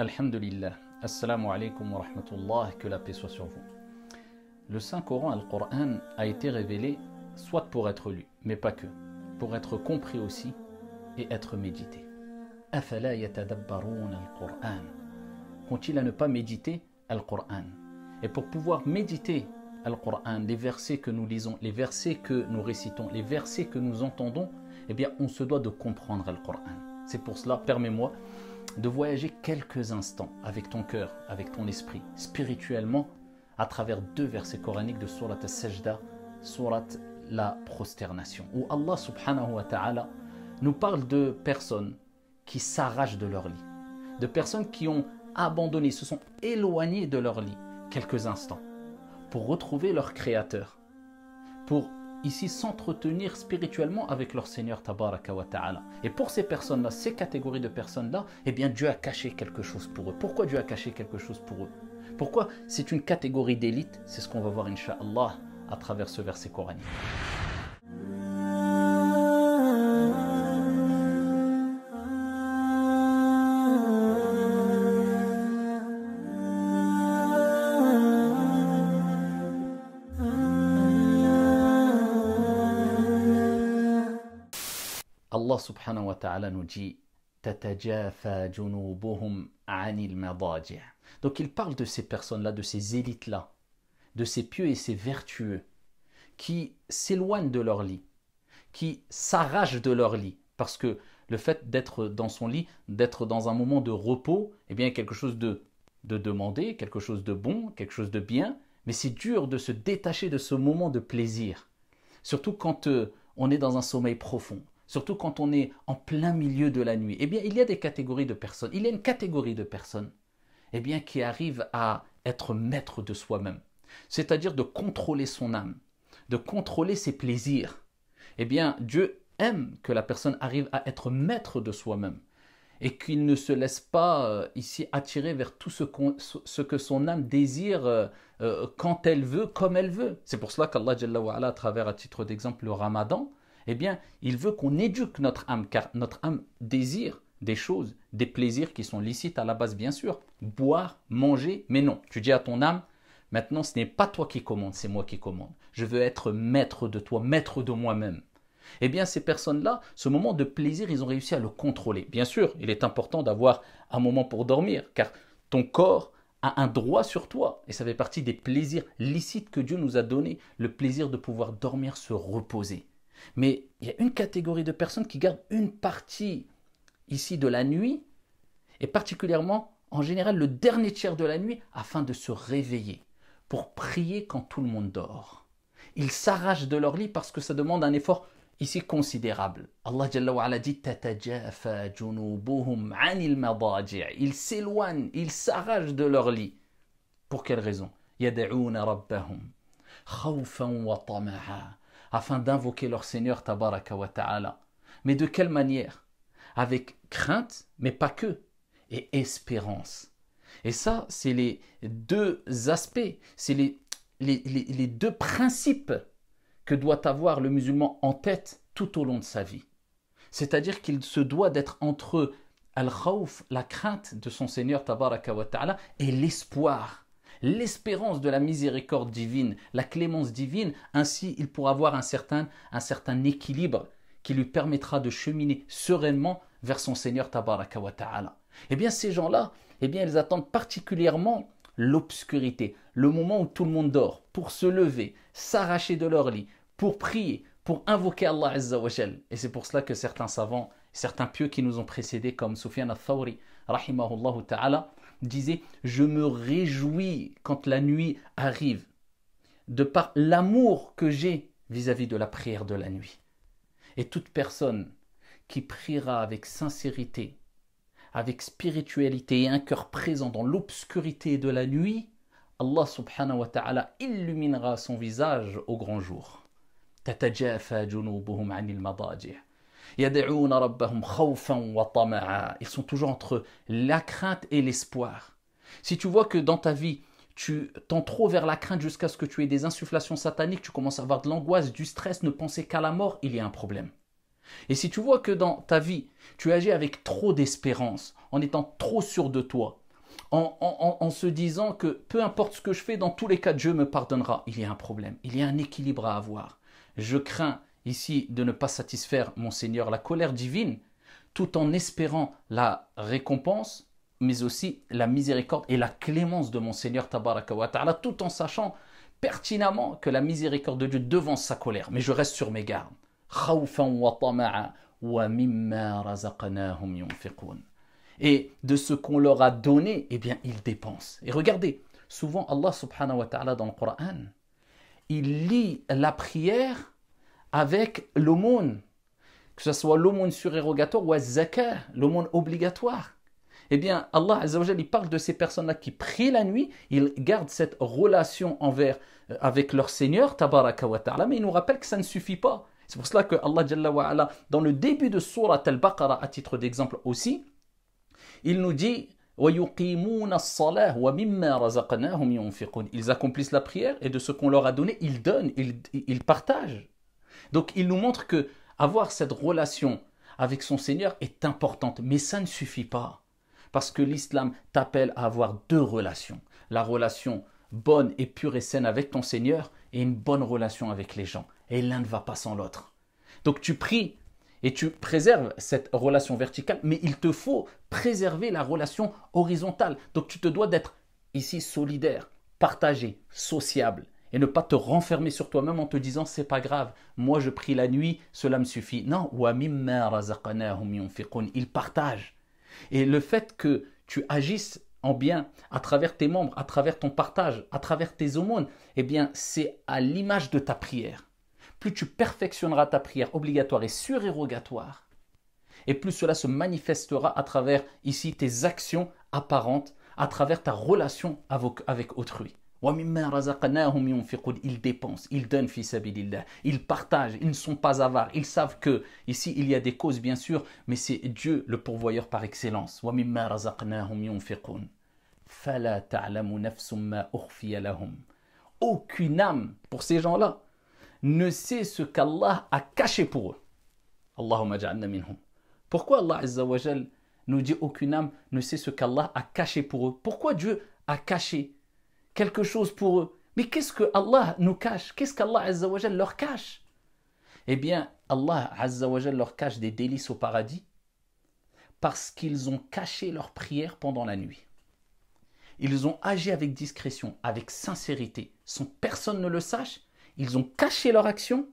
Alhamdulillah. Assalamu alaikum wa rahmatullah. Que la paix soit sur vous. Le Saint-Coran, Al-Qur'an, a été révélé soit pour être lu, mais pas que, pour être compris aussi et être médité. Afala yatadabbaroun al-Qur'an. quont à ne pas méditer al-Qur'an Et pour pouvoir méditer al-Qur'an, les versets que nous lisons, les versets que nous récitons, les versets que nous entendons, eh bien, on se doit de comprendre al-Qur'an. C'est pour cela, permets-moi de voyager quelques instants avec ton cœur, avec ton esprit, spirituellement, à travers deux versets coraniques de Surat al-Sajda, Surat la prosternation, où Allah subhanahu wa ta'ala nous parle de personnes qui s'arrachent de leur lit, de personnes qui ont abandonné, se sont éloignées de leur lit quelques instants, pour retrouver leur Créateur, pour ici s'entretenir spirituellement avec leur Seigneur Tabaraka wa Ta'ala. Et pour ces personnes-là, ces catégories de personnes-là, eh bien Dieu a caché quelque chose pour eux. Pourquoi Dieu a caché quelque chose pour eux Pourquoi c'est une catégorie d'élite C'est ce qu'on va voir, Inch'Allah, à travers ce verset coranique. Allah subhanahu wa ta'ala donc il parle de ces personnes-là, de ces élites-là, de ces pieux et ces vertueux, qui s'éloignent de leur lit, qui s'arrachent de leur lit, parce que le fait d'être dans son lit, d'être dans un moment de repos, eh bien quelque chose de, de demandé, quelque chose de bon, quelque chose de bien, mais c'est dur de se détacher de ce moment de plaisir, surtout quand euh, on est dans un sommeil profond surtout quand on est en plein milieu de la nuit, eh bien, il y a des catégories de personnes. Il y a une catégorie de personnes, eh bien, qui arrivent à être maître de soi-même, c'est-à-dire de contrôler son âme, de contrôler ses plaisirs. Eh bien, Dieu aime que la personne arrive à être maître de soi-même et qu'il ne se laisse pas euh, ici attirer vers tout ce, que son âme désire euh, euh, quand elle veut, comme elle veut. C'est pour cela qu'Allah, à travers à titre d'exemple le ramadan, eh bien, il veut qu'on éduque notre âme, car notre âme désire des choses, des plaisirs qui sont licites à la base, bien sûr. Boire, manger, mais non. Tu dis à ton âme, maintenant, ce n'est pas toi qui commandes, c'est moi qui commande. Je veux être maître de toi, maître de moi-même. Eh bien, ces personnes-là, ce moment de plaisir, ils ont réussi à le contrôler. Bien sûr, il est important d'avoir un moment pour dormir, car ton corps a un droit sur toi. Et ça fait partie des plaisirs licites que Dieu nous a donnés, le plaisir de pouvoir dormir, se reposer. Mais il y a une catégorie de personnes qui gardent une partie ici de la nuit, et particulièrement en général le dernier tiers de la nuit, afin de se réveiller, pour prier quand tout le monde dort. Ils s'arrachent de leur lit parce que ça demande un effort ici considérable. Allah dit Ils s'éloignent, ils s'arrachent de leur lit. Pour quelle raison rabbahum khawfan wa tama'a afin d'invoquer leur Seigneur Tabaraka wa Ta'ala. Mais de quelle manière Avec crainte, mais pas que, et espérance. Et ça, c'est les deux aspects, c'est les, les, les, deux principes que doit avoir le musulman en tête tout au long de sa vie. C'est-à-dire qu'il se doit d'être entre al-khawf, la crainte de son Seigneur Tabaraka wa Ta'ala, et l'espoir l'espérance de la miséricorde divine, la clémence divine. Ainsi, il pourra avoir un certain, équilibre qui lui permettra de cheminer sereinement vers son Seigneur Tabaraka wa Ta'ala. Eh bien, ces gens-là, eh bien, ils attendent particulièrement l'obscurité, le moment où tout le monde dort, pour se lever, s'arracher de leur lit, pour prier, pour invoquer Allah Azza Et c'est pour cela que certains savants, certains pieux qui nous ont précédés, comme Sufyan al-Thawri, rahimahullah ta'ala, disait Je me réjouis quand la nuit arrive, de par l'amour que j'ai vis-à-vis de la prière de la nuit. Et toute personne qui priera avec sincérité, avec spiritualité et un cœur présent dans l'obscurité de la nuit, Allah subhanahu wa ta'ala illuminera son visage au grand jour. Ils sont toujours entre la crainte et l'espoir. Si tu vois que dans ta vie, tu tends trop vers la crainte jusqu'à ce que tu aies des insufflations sataniques, tu commences à avoir de l'angoisse, du stress, ne penser qu'à la mort, il y a un problème. Et si tu vois que dans ta vie, tu agis avec trop d'espérance, en étant trop sûr de toi, en, en, se disant que peu importe ce que je fais, dans tous les cas, Dieu me pardonnera, il y a un problème, il y a un équilibre à avoir. Je crains ici de ne pas satisfaire mon Seigneur, la colère divine, tout en espérant la récompense, mais aussi la miséricorde et la clémence de mon Seigneur tout en sachant pertinemment que la miséricorde de Dieu devance sa colère. Mais je reste sur mes gardes. Et de ce qu'on leur a donné, eh bien, ils dépensent. Et regardez, souvent Allah subhanahu wa ta'ala dans le Coran, il lit la prière avec l'aumône, que ce soit l'aumône surérogatoire ou zakat, l'aumône obligatoire. Eh bien, Allah Azzawajal, il parle de ces personnes-là qui prient la nuit, ils gardent cette relation envers, euh, avec leur Seigneur, tabaraka wa ta'ala, mais il nous rappelle que ça ne suffit pas. C'est pour cela que Allah Jalla wa ala, dans le début de Surat al-Baqarah, à titre d'exemple aussi, il nous dit ils accomplissent la prière et de ce qu'on leur a donné, ils donnent, ils partagent. Donc il nous montre que avoir cette relation avec son Seigneur est importante, mais ça ne suffit pas. Parce que l'islam t'appelle à avoir deux relations. La relation bonne et pure et saine avec ton Seigneur et une bonne relation avec les gens. Et l'un ne va pas sans l'autre. Donc tu pries et tu préserves cette relation verticale, mais il te faut préserver la relation horizontale. Donc tu te dois d'être ici solidaire, partagé, sociable et ne pas te renfermer sur toi-même en te disant c'est pas grave, moi je prie la nuit, cela me suffit. Non, il partage. Et le fait que tu agisses en bien à travers tes membres, à travers ton partage, à travers tes aumônes, eh bien c'est à l'image de ta prière. Plus tu perfectionneras ta prière obligatoire et surérogatoire, et plus cela se manifestera à travers ici tes actions apparentes, à travers ta relation avec autrui. Ils dépensent, ils donnent, ils partagent, ils ne sont pas avares. Ils savent que, ici, il y a des causes, bien sûr, mais c'est Dieu le pourvoyeur par excellence. Aucune âme pour ces gens-là ne sait ce qu'Allah a caché pour eux. Pourquoi Allah nous dit aucune âme ne sait ce qu'Allah a caché pour eux Pourquoi Dieu a caché quelque chose pour eux. Mais qu'est-ce que Allah nous cache Qu'est-ce qu'Allah leur cache Eh bien, Allah leur cache des délices au paradis parce qu'ils ont caché leur prière pendant la nuit. Ils ont agi avec discrétion, avec sincérité, sans personne ne le sache. Ils ont caché leur action.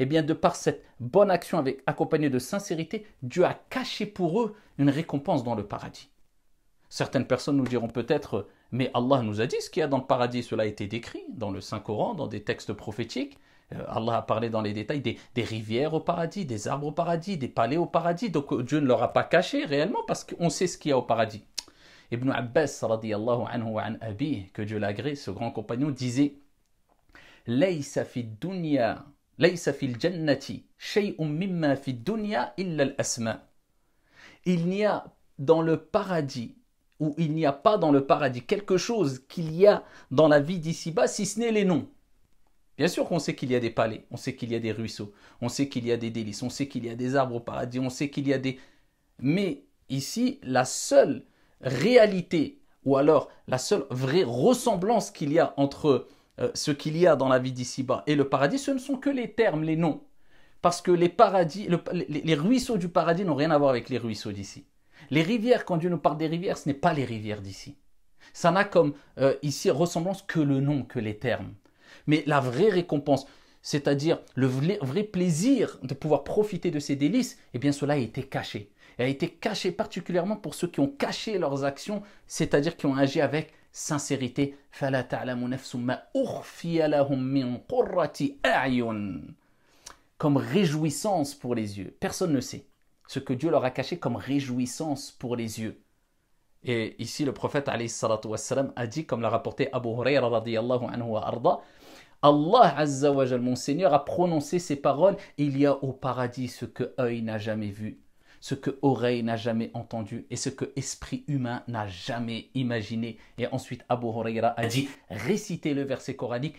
Eh bien, de par cette bonne action avec, accompagnée de sincérité, Dieu a caché pour eux une récompense dans le paradis. Certaines personnes nous diront peut-être mais Allah nous a dit ce qu'il y a dans le paradis, cela a été décrit dans le Saint-Coran, dans des textes prophétiques. Euh, Allah a parlé dans les détails des, rivières au paradis, des arbres au paradis, des palais au paradis. Donc euh, Dieu ne leur a pas caché réellement parce qu'on sait ce qu'il y a au paradis. Ibn Abbas, radiallahu anhu wa an abi, que Dieu l'agrée, ce grand compagnon, disait dunya, jannati, dunya illa asma Il n'y a dans le paradis où il n'y a pas dans le paradis quelque chose qu'il y a dans la vie d'ici-bas, si ce n'est les noms. Bien sûr qu'on sait qu'il y a des palais, on sait qu'il y a des ruisseaux, on sait qu'il y a des délices, on sait qu'il y a des arbres au paradis, on sait qu'il y a des... Mais ici, la seule réalité, ou alors la seule vraie ressemblance qu'il y a entre euh, ce qu'il y a dans la vie d'ici-bas et le paradis, ce ne sont que les termes, les noms. Parce que les paradis, les ruisseaux du paradis n'ont rien à voir avec les ruisseaux d'ici. Les rivières, quand Dieu nous parle des rivières, ce n'est pas les rivières d'ici. Ça n'a comme euh, ici ressemblance que le nom, que les termes. Mais la vraie récompense, c'est-à-dire le vrai plaisir de pouvoir profiter de ces délices, eh bien cela a été caché. Et a été caché particulièrement pour ceux qui ont caché leurs actions, c'est-à-dire qui ont agi avec sincérité. Comme réjouissance pour les yeux. Personne ne sait ce que Dieu leur a caché comme réjouissance pour les yeux. Et ici, le prophète a dit, comme l'a rapporté Abu Huraira Allah Azza wa mon Seigneur, a prononcé ces paroles Il y a au paradis ce que œil n'a jamais vu, ce que oreille n'a jamais entendu et ce que esprit humain n'a jamais imaginé. Et ensuite, Abu Huraira a dit, récitez le verset coranique,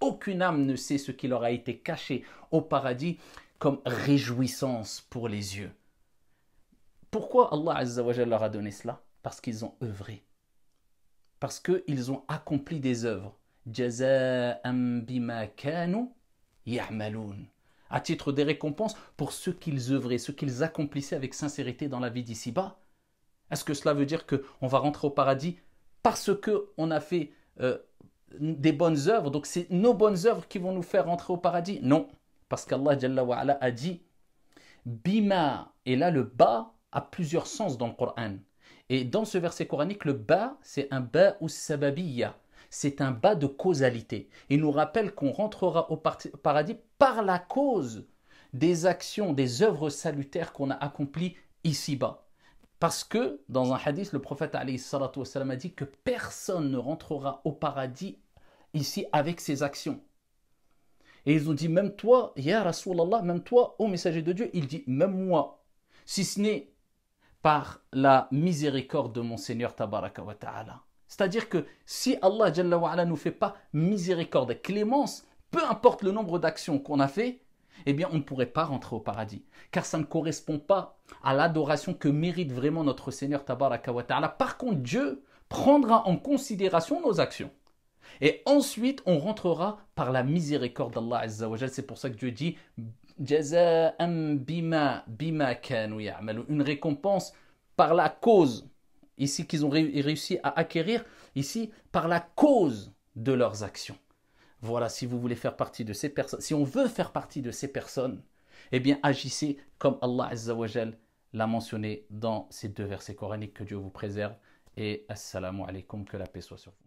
aucune âme ne sait ce qui leur a été caché au paradis comme réjouissance pour les yeux. Pourquoi Allah leur a donné cela Parce qu'ils ont œuvré. Parce qu'ils ont accompli des œuvres. Jaza'an bima kanu ya'maloun, à titre des récompenses pour ce qu'ils œuvraient, ce qu'ils accomplissaient avec sincérité dans la vie d'ici-bas. Est-ce que cela veut dire qu'on va rentrer au paradis parce qu'on a fait euh, des bonnes œuvres, donc c'est nos bonnes œuvres qui vont nous faire rentrer au paradis Non, parce qu'Allah a dit Bima, et là le ba a plusieurs sens dans le Coran. Et dans ce verset coranique, le ba, c'est un ba ou sababiyya, c'est un bas de causalité. Il nous rappelle qu'on rentrera au paradis par la cause des actions, des œuvres salutaires qu'on a accomplies ici-bas. Parce que dans un hadith, le prophète a dit que personne ne rentrera au paradis ici avec ses actions. Et ils ont dit, même toi, Ya Rasulallah, même toi, ô messager de Dieu, il dit, même moi, si ce n'est par la miséricorde de mon Seigneur Tabaraka wa Ta'ala. C'est-à-dire que si Allah ne nous fait pas miséricorde et clémence, peu importe le nombre d'actions qu'on a fait, eh bien on ne pourrait pas rentrer au paradis. Car ça ne correspond pas à l'adoration que mérite vraiment notre Seigneur Tabaraka wa Ta'ala. Par contre, Dieu prendra en considération nos actions. Et ensuite, on rentrera par la miséricorde d'Allah Azza C'est pour ça que Dieu dit Une récompense par la cause ici qu'ils ont réussi à acquérir, ici, par la cause de leurs actions. Voilà, si vous voulez faire partie de ces personnes, si on veut faire partie de ces personnes, eh bien, agissez comme Allah Azzawajal l'a mentionné dans ces deux versets coraniques. Que Dieu vous préserve et assalamu alaikum, que la paix soit sur vous.